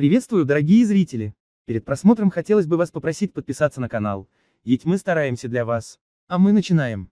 Приветствую, дорогие зрители! Перед просмотром хотелось бы вас попросить подписаться на канал, ведь мы стараемся для вас. А мы начинаем.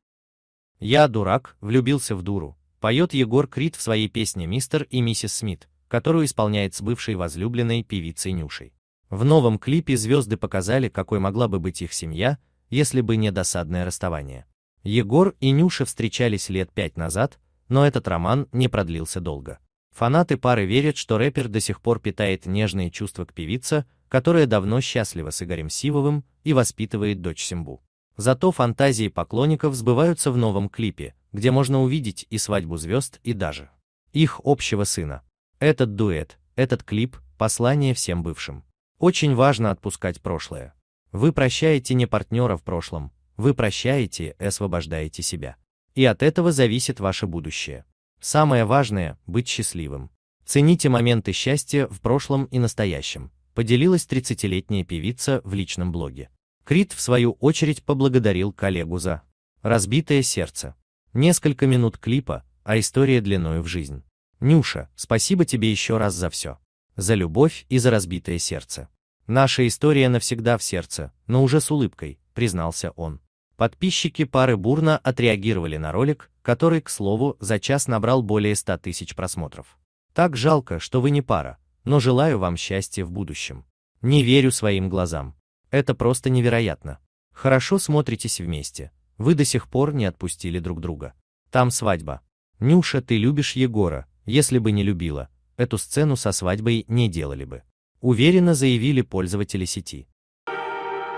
Я дурак, влюбился в дуру, поет Егор Крид в своей песне «Мистер и миссис Смит», которую исполняет с бывшей возлюбленной певицей Нюшей. В новом клипе звезды показали, какой могла бы быть их семья, если бы не досадное расставание. Егор и Нюша встречались лет пять назад, но этот роман не продлился долго. Фанаты пары верят, что рэпер до сих пор питает нежные чувства к певице, которая давно счастлива с Игорем Сивовым и воспитывает дочь Симбу. Зато фантазии поклонников сбываются в новом клипе, где можно увидеть и свадьбу звезд, и даже их общего сына. Этот дуэт, этот клип – послание всем бывшим. Очень важно отпускать прошлое. Вы прощаете не партнера в прошлом, вы прощаете и освобождаете себя. И от этого зависит ваше будущее. Самое важное – быть счастливым. Цените моменты счастья в прошлом и настоящем, поделилась 30-летняя певица в личном блоге. Крит, в свою очередь, поблагодарил коллегу за «Разбитое сердце». Несколько минут клипа, а история длиною в жизнь. Нюша, спасибо тебе еще раз за все. За любовь и за разбитое сердце. Наша история навсегда в сердце, но уже с улыбкой, признался он. Подписчики пары бурно отреагировали на ролик, который, к слову, за час набрал более 100 тысяч просмотров. Так жалко, что вы не пара, но желаю вам счастья в будущем. Не верю своим глазам. Это просто невероятно. Хорошо смотритесь вместе. Вы до сих пор не отпустили друг друга. Там свадьба. Нюша, ты любишь Егора, если бы не любила, эту сцену со свадьбой не делали бы. Уверенно заявили пользователи сети.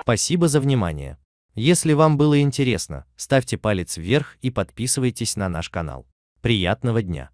Спасибо за внимание. Если вам было интересно, ставьте палец вверх и подписывайтесь на наш канал. Приятного дня!